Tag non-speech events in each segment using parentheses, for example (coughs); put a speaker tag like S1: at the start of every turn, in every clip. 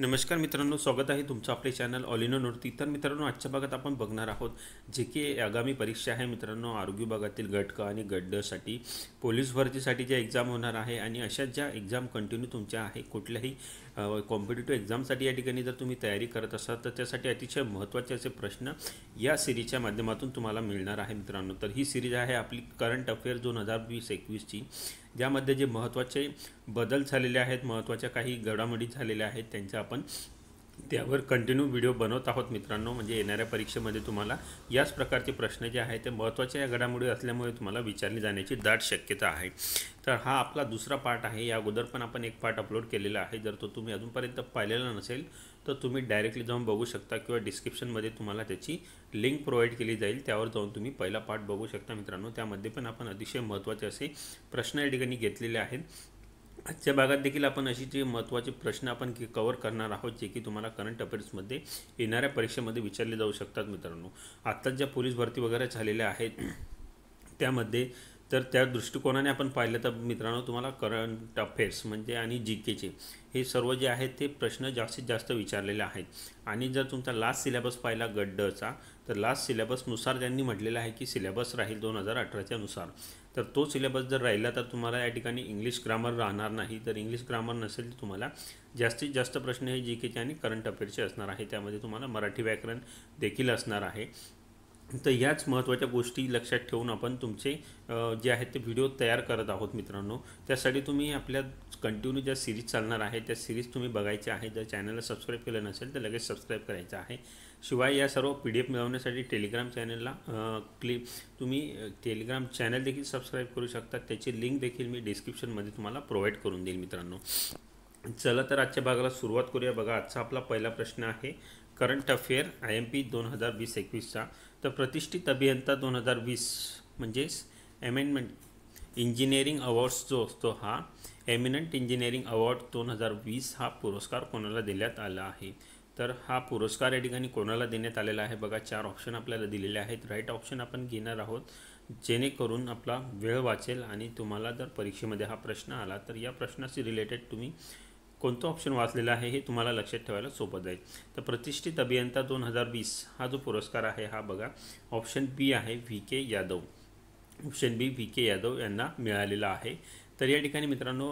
S1: नमस्कार मित्रांनो स्वागत आहे तुमचं आपले चॅनल ऑलिनोवरती तर मित्रांनो आजच्या भागात आपण बघणार आहोत जे की आगामी परीक्षा आहे मित्रांनो आरोग्य विभागातील गटक आणि गड्डसाठी पोलीस भरतीसाठी ज्या एक्झाम होणार आहे आणि अशा ज्या एक्झाम कंटिन्यू तुमच्या आहे कुठल्याही कॉम्पिटेटिव्ह एक्झामसाठी या ठिकाणी जर तुम्ही तयारी करत असाल तर त्यासाठी अतिशय महत्त्वाचे असे प्रश्न या सिरीजच्या माध्यमातून तुम्हाला मिळणार आहे मित्रांनो तर ही सिरीज आहे आपली करंट अफेअर दोन हजार वीस एकवीसची ज्यामध्ये जे महत्त्वाचे बदल झालेले आहेत महत्त्वाच्या काही घडामोडी झालेल्या आहेत त्यांचा आपण त्यावर कंटिन्यू व्हिडिओ बनवत आहोत मित्रांनो म्हणजे येणाऱ्या परीक्षेमध्ये तुम्हाला याच प्रकारचे प्रश्न जे आहेत ते महत्त्वाच्या या घडामोडी असल्यामुळे तुम्हाला विचारली जाण्याची दाट शक्यता आहे तर हा आपला दुसरा पार्ट आहे या अगोदर पण आपण एक पार्ट अपलोड केलेला आहे जर तो तुम्ही अजूनपर्यंत पाहिलेला नसेल तर तुम्ही डायरेक्टली जाऊन बघू शकता किंवा डिस्क्रिप्शनमध्ये तुम्हाला त्याची लिंक प्रोव्हाइड केली जाईल त्यावर जाऊन तुम्ही पहिला पार्ट बघू शकता मित्रांनो त्यामध्ये पण आपण अतिशय महत्त्वाचे असे प्रश्न या ठिकाणी घेतलेले आहेत आजच्या भागात देखील आपण अशी जे महत्त्वाचे प्रश्न आपण कवर करणार आहोत जे की तुम्हाला करंट अफेअर्समध्ये येणाऱ्या परीक्षेमध्ये विचारले जाऊ शकतात मित्रांनो आत्ताच ज्या पोलीस भरती वगैरे झालेल्या आहेत त्यामध्ये तर त्या दृष्टिकोनाने आपण पाहिलं तर मित्रांनो तुम्हाला करंट अफेअर्स म्हणजे आणि जी केचे हे सर्व जे आहेत ते प्रश्न जास्तीत जास्त विचारलेले आहेत आणि जर तुमचा लास्ट सिलेबस पाहिला गड्डचा तर लास्ट सिलेबसनुसार त्यांनी म्हटलेलं आहे की सिलेबस राहील दोन हजार अठराच्यानुसार तर तो सिलेबस जर राहिला तर तुम्हाला या ठिकाणी इंग्लिश ग्रामर राहणार नाही तर इंग्लिश ग्रामर नसेल तर तुम्हाला जास्तीत जास्त प्रश्न हे जी केचे आणि करंट अफेअर्सचे असणार आहे त्यामध्ये तुम्हाला मराठी व्याकरण देखील असणार आहे तर ह्याच महत्त्वाच्या गोष्टी लक्षात ठेवून आपण तुमचे जे आहेत ते व्हिडिओ तयार करत आहोत मित्रांनो त्यासाठी तुम्ही आपल्या कंटिन्यू ज्या सिरीज चालणार आहे त्या सिरीज तुम्ही बघायच्या आहे जर चॅनलला सबस्क्राईब केलं नसेल तर लगेच सबस्क्राईब करायचं आहे शिवाय या सर्व पी डी एफ मिळवण्यासाठी टेलिग्राम चॅनलला क्लिक तुम्ही टेलिग्राम चॅनल देखील सबस्क्राईब करू शकता त्याची लिंक देखील मी डिस्क्रिप्शनमध्ये तुम्हाला प्रोव्हाइड करून देईल मित्रांनो चला तर आजच्या भागाला सुरुवात करूया बघा आजचा आपला पहिला प्रश्न आहे current affair I M P दोन हजार वीस एकवीसचा तर प्रतिष्ठित अभियंता दोन हजार वीस म्हणजेच अमेंडमेंट इंजिनिअरिंग अवॉर्ड्स जो असतो हा एमिनंट इंजिनिअरिंग अवॉर्ड दोन हजार वीस हा पुरस्कार कोणाला देण्यात आला आहे तर हा पुरस्कार या ठिकाणी कोणाला देण्यात आलेला आहे बघा चार ऑप्शन आपल्याला दिलेले आहेत राईट ऑप्शन आपण घेणार आहोत जेणेकरून आपला वेळ वाचेल आणि तुम्हाला जर परीक्षेमध्ये हा प्रश्न आला तर या प्रश्नाशी रिलेटेड तुम्ही कोणतं ऑप्शन वाचलेलं आहे हे तुम्हाला लक्षात ठेवायला सोपं जाईल तर प्रतिष्ठित अभियंता दोन हजार वीस हा जो पुरस्कार आहे हा बघा ऑप्शन बी आहे V K Yadav option B V K Yadav यांना मिळालेला आहे तर या ठिकाणी मित्रांनो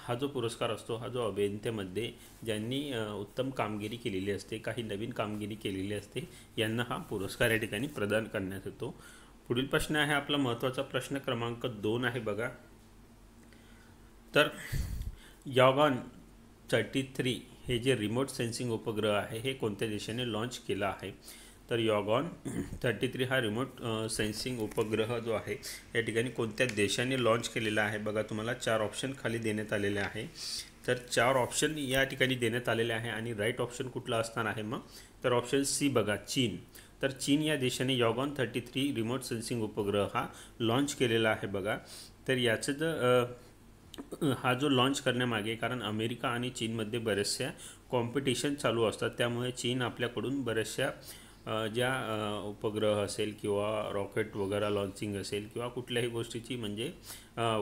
S1: हा जो पुरस्कार असतो हा जो अभियंत्यामध्ये ज्यांनी उत्तम कामगिरी केलेली असते काही नवीन कामगिरी केलेली असते यांना हा पुरस्कार या ठिकाणी प्रदान करण्यात येतो पुढील प्रश्न आहे आपला महत्त्वाचा प्रश्न क्रमांक दोन आहे बघा तर यॉगॉन थर्टी थ्री हे जे रिमोट सेन्सिंग उपग्रह आहे हे कोणत्या देशाने लॉन्च केलं आहे तर यॉगॉन थर्टी थ्री हा रिमोट सेन्सिंग उपग्रह जो आहे या ठिकाणी कोणत्या देशाने लॉन्च केलेला आहे बघा तुम्हाला चार ऑप्शन खाली देण्यात आलेले आहे तर चार ऑप्शन या ठिकाणी देण्यात आलेले आहे आणि राईट ऑप्शन कुठला असणार आहे मग तर ऑप्शन सी बघा चीन तर चीन या देशाने Yaogan thirty three remote sensing उपग्रह हा लॉन्च केलेला आहे बघा तर याचं जर हा जो लॉन्च करण्यामागे कारण अमेरिका आणि चीनमध्ये बऱ्याचशा कॉम्पिटिशन चालू असतात त्यामुळे चीन आपल्याकडून बऱ्याचशा ज्या उपग्रह असेल किंवा रॉकेट वगैरे लॉन्चिंग असेल किंवा कुठल्याही गोष्टीची म्हणजे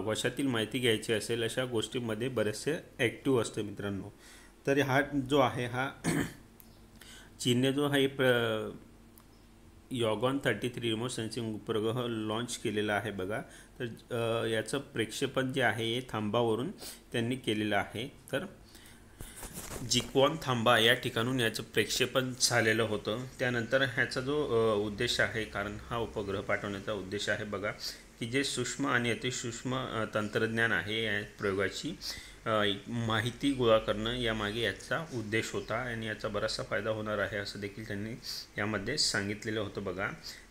S1: वशातील माहिती घ्यायची असेल अशा गोष्टींमध्ये बरेचसे ॲक्टिव्ह असते मित्रांनो तर हा जो आहे हा (clears throat) चीनने जो हा प्र Yaogan thirty three remote sensing उपग्रह लॉन्च केलेला आहे बघा तर याचं प्रेक्षेपण जे आहे हे थांबावरून त्यांनी केलेलं आहे तर जिक्वॉन थांबा या ठिकाणून याचं प्रेक्षेपण झालेलं होतं त्यानंतर ह्याचा जो उद्देश आहे कारण हा उपग्रह पाठवण्याचा उद्देश आहे बघा की जे सूक्ष्म आणि अतिसूक्ष्म तंत्रज्ञान आहे या प्रयोगाची माहिती गोळा करणं यामागे याचा उद्देश होता आणि याचा बराचसा फायदा होणार आहे असं देखील त्यांनी यामध्ये सांगितलेलं होतं बघा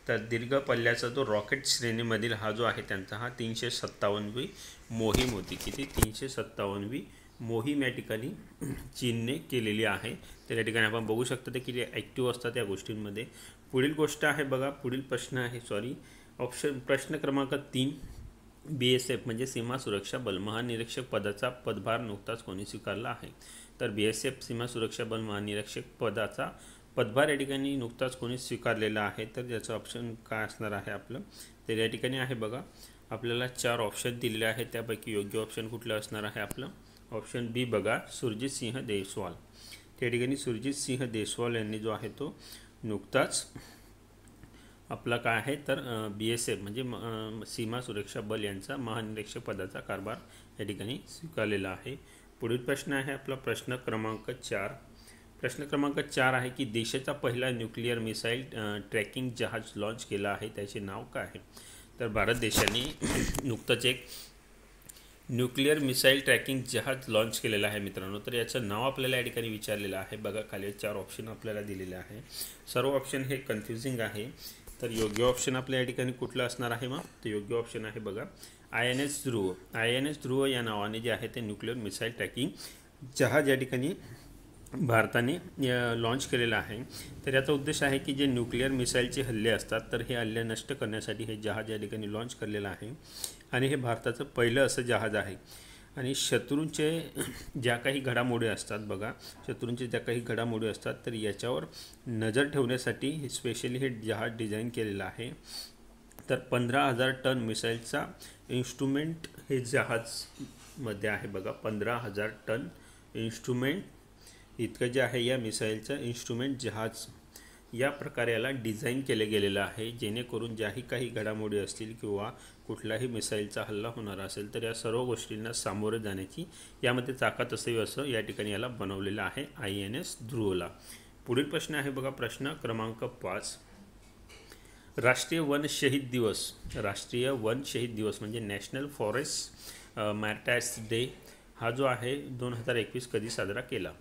S1: तर दीर्घ पल्ल्याचा जो रॉकेट श्रेणीमधील हा जो आहे त्यांचा हा तीनशे सत्तावन्नवी मोहीम होती किती तीनशे सत्तावन्नवी मोहीम या ठिकाणी चीनने केलेली आहे तर या ठिकाणी आपण बघू शकतो ते किती ॲक्टिव्ह असतात या गोष्टींमध्ये पुढील गोष्ट आहे बघा पुढील प्रश्न आहे सॉरी ऑप्शन प्रश्न क्रमांक तीन बी एस एफ म्हणजे सीमा सुरक्षा बल महानिरीक्षक पदाचा पदभार नुकताच कोणी स्वीकारला आहे तर बी एस एफ सीमा सुरक्षा बल महानिरीक्षक पदाचा पदभार या ठिकाणी नुकताच कोणी स्वीकारलेला आहे तर त्याचं ऑप्शन काय असणार आहे आपलं तर या ठिकाणी आहे बघा आपल्याला चार ऑप्शन दिलेले आहेत त्यापैकी योग्य ऑप्शन कुठलं असणार आहे आपलं ऑप्शन बी बघा सुरजित सिंह देशवाल त्या ठिकाणी सुरजित सिंह देशवाल यांनी जो आहे तो नुकताच आपला काय आहे तर बी एस एफ म्हणजे सीमा सुरक्षा बल यांचा महानिरीक्षक पदाचा कारभार या ठिकाणी स्वीकारलेला आहे पुढील प्रश्न आहे आपला प्रश्न क्रमांक चार प्रश्न क्रमांक चार आहे की देशाचा पहिला न्यूक्लिअर मिसाईल ट्रॅकिंग जहाज लॉन्च केला आहे त्याचे नाव काय आहे तर भारत देशाने नुकतंच एक न्यूक्लिअर मिसाईल ट्रॅकिंग जहाज लाँच केलेलं आहे मित्रांनो तर याचं नाव आपल्याला या ठिकाणी विचारलेलं आहे बघा खाली चार ऑप्शन आपल्याला दिलेले आहे सर्व ऑप्शन हे कन्फ्युजिंग आहे तर योग्य ऑप्शन आपल्या या ठिकाणी कुठलं असणार आहे मग ते योग्य ऑप्शन आहे बघा I N S Dhruv I N S Dhruv या नावाने जे आहे ते न्यूक्लिअर मिसाईल ट्रॅकिंग जहाज या ठिकाणी भारताने लॉन्च केलेलं आहे तर याचा उद्देश आहे की जे न्यूक्लिअर मिसाईलचे हल्ले असतात तर हे हल्ले नष्ट करण्यासाठी हे जहाज या ठिकाणी लॉन्च केलेलं आहे आणि हे भारताचं पहिलं असं जहाज आहे आणि शत्रूंचे ज्या काही घडामोडी असतात बघा शत्रूंचे ज्या काही घडामोडी असतात तर याच्यावर नजर ठेवण्यासाठी स्पेशली हे जहाज डिझाईन केलेलं आहे तर पंधरा हजार टन मिसाईलचा इन्स्ट्रुमेंट हे जहाजमध्ये आहे बघा पंधरा हजार टन इन्स्ट्रुमेंट इतकं जे आहे या मिसाईलचं इन्स्ट्रुमेंट जहाज या प्रकारे याला डिझाईन केले गेलेलं आहे जेणेकरून ज्याही काही घडामोडी असतील किंवा कुठलाही मिसाईलचा हल्ला होणार असेल तर या सर्व गोष्टींना सामोरे जाण्याची यामध्ये ताकद असेवी असं या ठिकाणी याला बनवलेलं आहे आय एन एस ध्रुवला पुढील प्रश्न आहे बघा प्रश्न क्रमांक पाच राष्ट्रीय वन शहीद दिवस राष्ट्रीय वन शहीद दिवस म्हणजे नॅशनल फॉरेस्ट मॅरटॅस डे हा जो आहे दोन हजार एकवीस कधी साजरा केला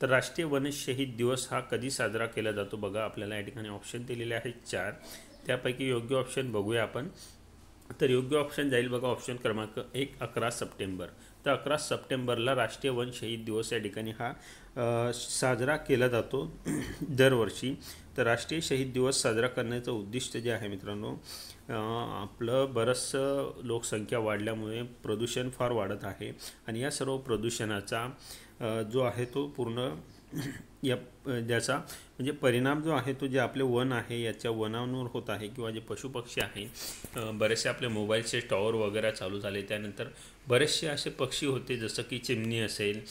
S1: तर राष्ट्रीय शहीद दिवस हा कधी साजरा केला जातो बघा आपल्याला या ठिकाणी ऑप्शन दिलेले आहेत चार त्यापैकी योग्य ऑप्शन बघूया आपण तर योग्य ऑप्शन जाईल बघा ऑप्शन क्रमांक एक अकरा सप्टेंबर तर अकरा सप्टेंबरला राष्ट्रीय वन शहीद दिवस या ठिकाणी हा साजरा केला जातो (clears throat) दरवर्षी तर राष्ट्रीय शहीद दिवस साजरा करण्याचं उद्दिष्ट जे आहे मित्रांनो आपलं बरंचसं लोकसंख्या वाढल्यामुळे प्रदूषण फार वाढत आहे आणि या सर्व प्रदूषणाचा जो आहे तो पूर्ण (coughs) या ज्याचा म्हणजे परिणाम जो आहे तो जे आपले वन आहे याच्या वनांवर होत आहे किंवा जे पशुपक्षी आहे बरेचसे आपले मोबाईलचे टॉवर वगैरे चालू झाले त्यानंतर बरेचसे असे पक्षी होते जसं की चिमणी असेल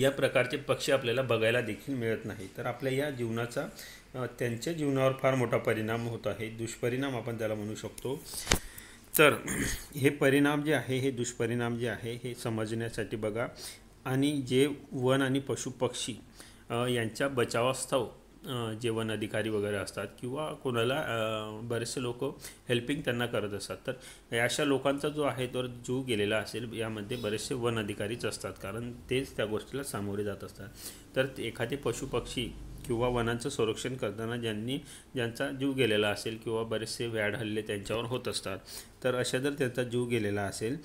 S1: या प्रकारचे पक्षी आपल्याला बघायला देखील मिळत नाही तर आपल्या या जीवनाचा त्यांच्या जीवनावर फार मोठा परिणाम होत आहे दुष्परिणाम आपण त्याला म्हणू शकतो तर हे परिणाम जे आहे हे दुष्परिणाम जे आहे हे समजण्यासाठी बघा आणि जे वन आणि पशुपक्षी यांच्या बचावास्तव जे वन अधिकारी वगैरे असतात किंवा कोणाला बरेचसे लोक हेल्पिंग त्यांना करत असतात तर अशा लोकांचा जो आहे तो जीव गेलेला असेल यामध्ये बरेचसे वन अधिकारीच असतात कारण तेच त्या गोष्टीला सामोरे जात असतात तर एखादे पशुपक्षी किंवा वनांचं संरक्षण करताना ज्यांनी ज्यांचा जीव गेलेला असेल किंवा बरेचसे व्याड हल्ले त्यांच्यावर होत असतात तर अशा जर त्यांचा जीव गेलेला असेल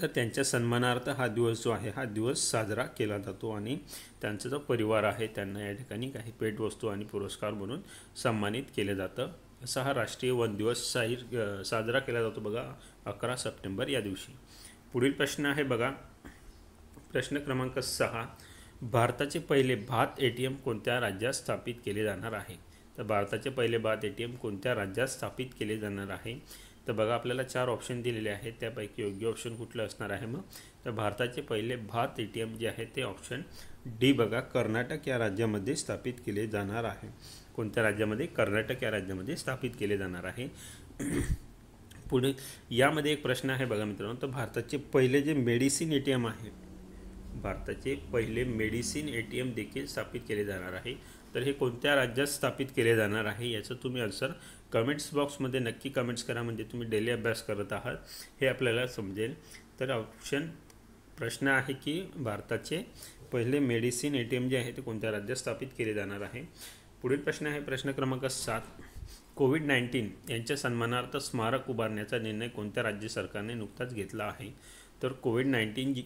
S1: तर त्यांच्या सन्मानार्थ हा दिवस जो आहे हा दिवस साजरा केला जातो आणि त्यांचा जो परिवार आहे त्यांना या ठिकाणी काही भेटवस्तू आणि पुरस्कार म्हणून सन्मानित केलं जातं असा हा राष्ट्रीय वन दिवस साहिर साजरा केला जातो बघा अकरा सप्टेंबर या दिवशी पुढील प्रश्न आहे बघा प्रश्न क्रमांक सहा भारताचे पहिले भात ए टी एम कोणत्या राज्यात स्थापित केले जाणार आहे तर भारताचे पहिले भात ए टी एम कोणत्या राज्यात स्थापित केले जाणार आहे तर बघा आपल्याला चार ऑप्शन दिलेले आहेत त्यापैकी योग्य ऑप्शन कुठलं असणार आहे मग तर भारताचे पहिले भात ए टी एम जे आहे ते ऑप्शन डी बघा कर्नाटक या राज्यामध्ये स्थापित केले जाणार आहे कोणत्या राज्यामध्ये कर्नाटक या राज्यामध्ये स्थापित केले जाणार आहे (clears throat) पुढे यामध्ये एक प्रश्न आहे बघा मित्रांनो तर भारताचे पहिले जे मेडिसिन ए टी एम आहे भारताचे पहिले मेडिसिन ए टी एम देखील स्थापित केले जाणार आहे तर हे कोणत्या राज्यात स्थापित केले जाणार आहे याचं तुम्ही आन्सर कमेंट्स बॉक्समध्ये नक्की कमेंट्स करा म्हणजे तुम्ही डेली अभ्यास करत आहात हे आपल्याला समजेल तर ऑप्शन प्रश्न आहे की भारताचे पहिले मेडिसिन ए टी एम जे आहे ते कोणत्या राज्यात स्थापित केले जाणार आहे पुढील प्रश्न आहे प्रश्न क्रमांक सात कोविड नाईन्टीन यांच्या सन्मानार्थ स्मारक उभारण्याचा निर्णय कोणत्या राज्य सरकारने नुकताच घेतला आहे तर कोविड नाईन्टीन जी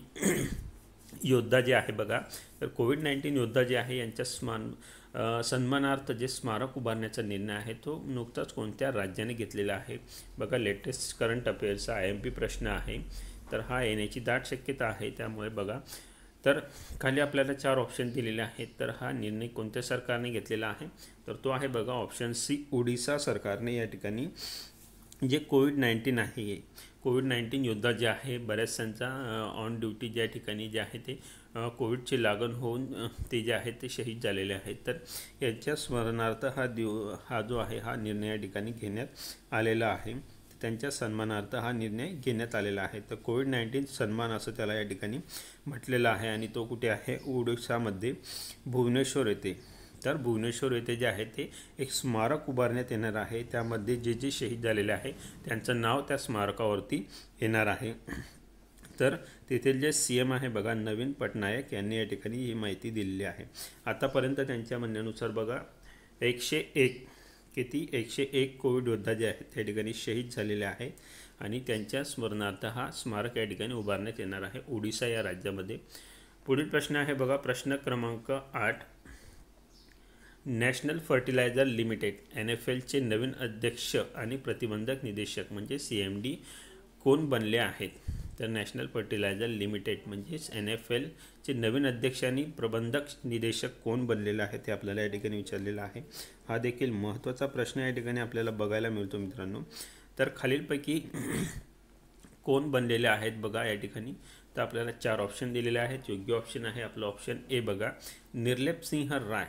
S1: योद्धा जे आहे बघा तर कोविड नाईन्टीन योद्धा जे आहे यांच्या स्मान सन्मानार्थ जे स्मारक उभारण्याचा निर्णय आहे तो नुकताच कोणत्या राज्याने घेतलेला आहे बघा लेटेस्ट करंट अफेअर्सचा आय एम पी प्रश्न आहे तर हा येण्याची दाट शक्यता आहे त्यामुळे बघा तर खाली आपल्याला चार ऑप्शन दिलेले आहेत तर हा निर्णय कोणत्या सरकारने घेतलेला आहे तर तो आहे बघा ऑप्शन सी ओडिसा सरकारने या ठिकाणी जे कोविड नाईन्टीन आहे कोविड नाईन्टीन योद्धा जे आहे बऱ्याचशांचा ऑन ड्युटी ज्या ठिकाणी जे आहे ते कोविडची लागण होऊन ते जे आहेत ते शहीद झालेले आहेत तर यांच्या स्मरणार्थ हा दिव हा जो आहे हा निर्णय या ठिकाणी घेण्यात आलेला आहे त्यांच्या सन्मानार्थ हा निर्णय घेण्यात आलेला आहे तर कोविड नाईन्टीन सन्मान असं त्याला या ठिकाणी म्हटलेलं आहे आणि तो कुठे आहे ओडिशामध्ये भुवनेश्वर येथे तर भुवनेश्वर येथे जे आहे ते एक स्मारक उभारण्यात येणार आहे त्यामध्ये जे जे शहीद झालेले आहे त्यांचं नाव त्या स्मारकावरती येणार आहे तर तेथील जे सी एम आहे बघा नवीन पटनायक यांनी या ठिकाणी ही माहिती दिलेली आहे आतापर्यंत त्यांच्या म्हणण्यानुसार बघा एकशे एक किती एकशे एक कोविड योद्धा जे आहेत त्या ठिकाणी शहीद झालेले आहेत आणि त्यांच्या स्मरणार्थ हा स्मारक या ठिकाणी उभारण्यात येणार आहे ओडिसा या राज्यामध्ये पुढील प्रश्न आहे बघा प्रश्न क्रमांक आठ National Fertilizer Limited N F एलचे नवीन अध्यक्ष आणि प्रतिबंधक निदेशक म्हणजे सी एम डी कोण बनले आहेत तर नॅशनल फर्टिलायझर लिमिटेड म्हणजेच एन एफ एलचे नवीन अध्यक्ष आणि प्रबंधक निदेशक कोण बनलेलं आहे ते आपल्याला या ठिकाणी विचारलेलं आहे हा देखील महत्त्वाचा प्रश्न या ठिकाणी आपल्याला बघायला मिळतो मित्रांनो तर खालीलपैकी कोण बनलेले आहेत बघा या ठिकाणी तर आपल्याला चार ऑप्शन दिलेले आहेत योग्य ऑप्शन आहे आपलं ऑप्शन ए बघा निर्लेप सिंह राय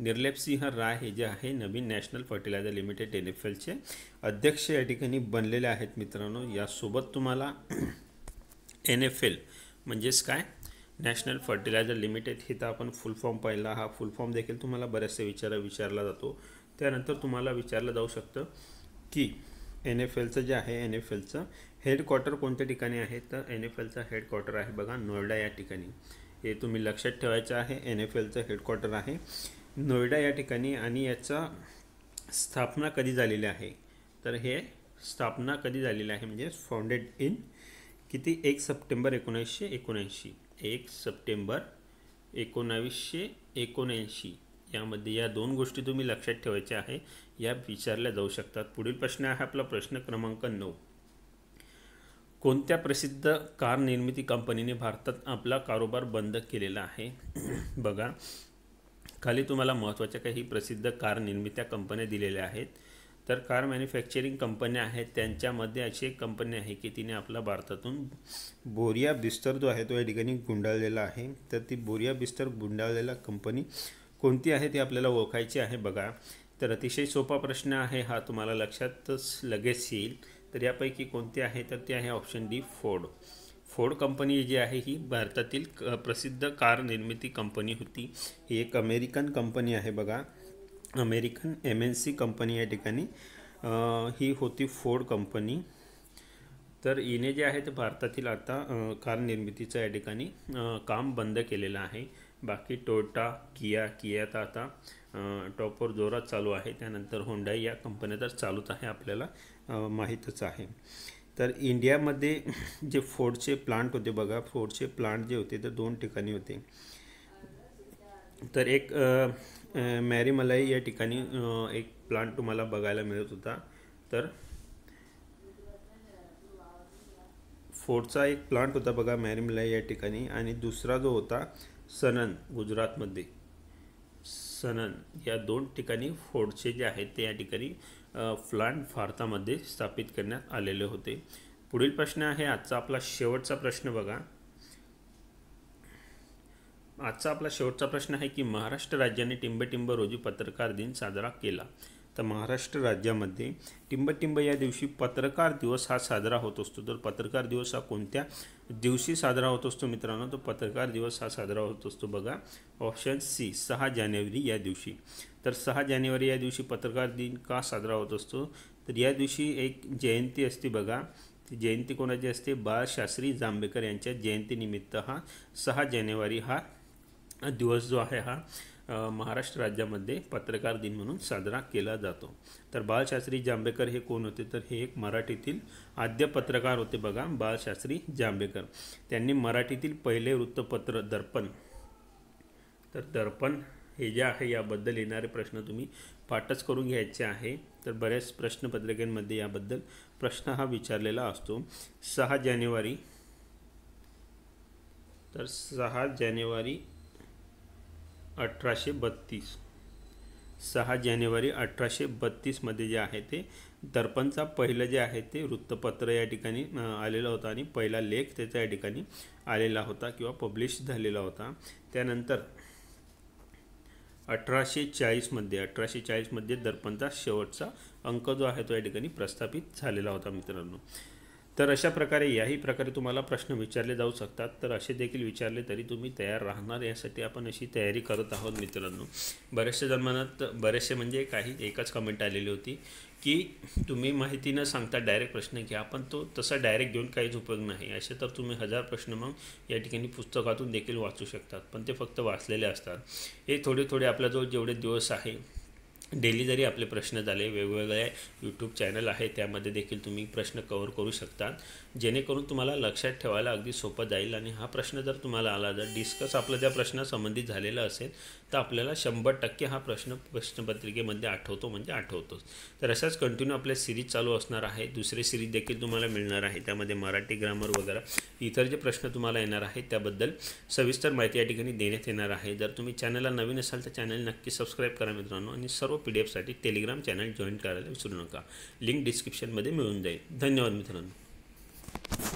S1: निर्लेप सिंह राय हे जे आहे नवीन National Fertilizer Limited N F एलचे अध्यक्ष या ठिकाणी बनलेले आहेत मित्रांनो यासोबत तुम्हाला एन एफ एल म्हणजेच काय नॅशनल फर्टिलायझर लिमिटेड तर आपण फुल फॉर्म पाहिला हा फुल फॉर्म देखील तुम्हाला बऱ्याचसे विचार विचारला जातो त्यानंतर तुम्हाला विचारलं जाऊ शकतं की एन एफ एलचं जे आहे एन एफ एलचं हेडक्वॉर्टर कोणत्या ठिकाणी आहे तर एन एफ एलचा हेडक्वार्टर आहे बघा नोएडा या ठिकाणी हे तुम्ही लक्षात ठेवायचं आहे एन एफ एलचं हेडक्वॉर्टर आहे नोएडा या ठिकाणी आणि याचा स्थापना कधी झालेली आहे तर हे स्थापना कधी झालेली आहे म्हणजे फाउंडेड इन किती एक सप्टेंबर एकोणीसशे एकोणऐंशी एक सप्टेंबर एकोणावीसशे एकोणऐंशी यामध्ये या दोन गोष्टी तुम्ही लक्षात ठेवायच्या आहे या विचारल्या जाऊ शकतात पुढील प्रश्न आहे आपला प्रश्न क्रमांक नऊ कोणत्या प्रसिद्ध कार निर्मिती कंपनीने भारतात आपला कारोबार बंद केलेला आहे (clears throat) बघा खाली तुम्हाला महत्त्वाच्या काही प्रसिद्ध कार निर्मित्या कंपन्या दिलेल्या आहेत तर कार मॅन्युफॅक्चरिंग कंपन्या आहेत त्यांच्यामध्ये अशी एक कंपनी आहे की तिने आपला भारतातून बोरिया बिस्तर जो आहे तो या ठिकाणी गुंडाळलेला आहे तर ती बोरिया बिस्तर गुंडाळलेला कंपनी कोणती आहे ती आपल्याला ओळखायची आहे बघा तर अतिशय सोपा प्रश्न आहे हा तुम्हाला लक्षातच लगेच येईल तर यापैकी कोणती आहे तर ती आहे option D Ford Ford company जी आहे ही भारतातील प्रसिद्ध कार निर्मिती कंपनी होती ही एक अमेरिकन कंपनी आहे बघा American M N C company या ठिकाणी ही होती फोर्ड कंपनी तर हिने जे आहे ते भारतातील आता कार निर्मितीचं या ठिकाणी काम बंद केलेलं आहे बाकी टोयोटा किया किया तर आता टॉपवर जोरात चालू आहे त्यानंतर होंडाई या कंपन्या तर चालूच आहे आपल्याला माहीतच आहे तर इंडियामध्ये जे फोर्डचे प्लांट होते बघा फोर्डचे प्लांट जे होते ते दोन ठिकाणी होते तर एक मॅरीमलाई या ठिकाणी एक प्लांट तुम्हाला बघायला मिळत होता तर फोर्टचा एक प्लांट होता बघा मॅरीमलाई या ठिकाणी आणि दुसरा जो होता सनन गुजरातमध्ये सनन या दोन ठिकाणी फोर्टचे जे आहेत ते या ठिकाणी प्लांट भारतामध्ये स्थापित करण्यात आलेले होते पुढील प्रश्न आहे आजचा आपला शेवटचा प्रश्न बघा आजचा आपला शेवटचा प्रश्न आहे की महाराष्ट्र राज्याने टिंबटिंब रोजी पत्रकार दिन साजरा केला तर महाराष्ट्र राज्यामध्ये टिंबटिंब या दिवशी पत्रकार दिवस हा साजरा होत असतो तर पत्रकार दिवस हा कोणत्या दिवशी साजरा होत असतो मित्रांनो तो पत्रकार दिवस हा साजरा होत असतो बघा ऑप्शन सी सहा जानेवारी या दिवशी तर सहा जानेवारी या दिवशी पत्रकार दिन का साजरा होत असतो तर या दिवशी एक जयंती असते बघा ती जयंती कोणाची असते बाळशास्त्री जांभेकर यांच्या जयंतीनिमित्त हा सहा जानेवारी हा दिवस जो आहे हा महाराष्ट्र राज्यामध्ये पत्रकार दिन म्हणून साजरा केला जातो तर बाळशास्त्री जांभेकर हे कोण होते तर हे एक मराठीतील आद्य पत्रकार होते बघा बाळशास्त्री जांभेकर त्यांनी मराठीतील पहिले वृत्तपत्र दर्पण तर दर्पण हे जे आहे याबद्दल येणारे प्रश्न तुम्ही पाठच करून घ्यायचे आहे तर बऱ्याच प्रश्नपत्रिकेमध्ये याबद्दल प्रश्न हा विचारलेला असतो सहा जानेवारी तर सहा जानेवारी अठराशे बत्तीस सहा जानेवारी अठराशे बत्तीसमध्ये जे आहे ते दर्पणचा पहिलं जे आहे ते वृत्तपत्र या ठिकाणी आलेलं होतं आणि पहिला लेख त्याचा या ठिकाणी आलेला होता किंवा पब्लिश झालेला होता त्यानंतर अठराशे चाळीसमध्ये अठराशे चाळीसमध्ये दर्पणचा शेवटचा अंक जो आहे तो या ठिकाणी प्रस्थापित झालेला होता मित्रांनो तर अशा प्रकारे याही प्रकारे तुम्हाला प्रश्न विचारले जाऊ शकतात तर असे देखील विचारले तरी तुम्ही तयार राहणार यासाठी आपण अशी तयारी करत आहोत मित्रांनो बऱ्याचशा जन्मानात बरेचसे म्हणजे काही एकच कमेंट आलेली होती की तुम्ही माहिती न सांगता डायरेक्ट प्रश्न घ्या पण तो तसा डायरेक्ट घेऊन काहीच उपयोग नाही असे तर तुम्ही हजार प्रश्न मग या ठिकाणी पुस्तकातून देखील वाचू शकतात पण ते फक्त वाचलेले असतात हे थोडे थोडे आपल्याजवळ जेवढे दिवस आहे डेली जरी आपले प्रश्न झाले वेगवेगळे यूट्यूब चॅनल आहे त्यामध्ये देखील तुम्ही प्रश्न कवर करू शकता जेणेकरून तुम्हाला लक्षात ठेवायला अगदी सोपं जाईल आणि हा प्रश्न जर तुम्हाला आला जर डिस्कस आपला त्या प्रश्नासंबंधित झालेला असेल तर आपल्याला शंभर टक्के हा प्रश्न प्रश्नपत्रिकेमध्ये आठवतो म्हणजे आठवतोच तर अशाच कंटिन्यू आपल्या सिरीज चालू असणार आहे दुसरे सिरीज देखील तुम्हाला मिळणार आहे त्यामध्ये मराठी ग्रामर वगैरे इतर जे प्रश्न तुम्हाला येणार आहेत त्याबद्दल सविस्तर माहिती या ठिकाणी देण्यात येणार आहे जर तुम्ही चॅनलला नवीन असाल तर चॅनल नक्की सबस्क्राईब करा मित्रांनो आणि सर्व PDF P D Telegram channel join करायला विसरू नका लिंक डिस्क्रिप्शनमध्ये मिळून जाईल धन्यवाद मित्रांनो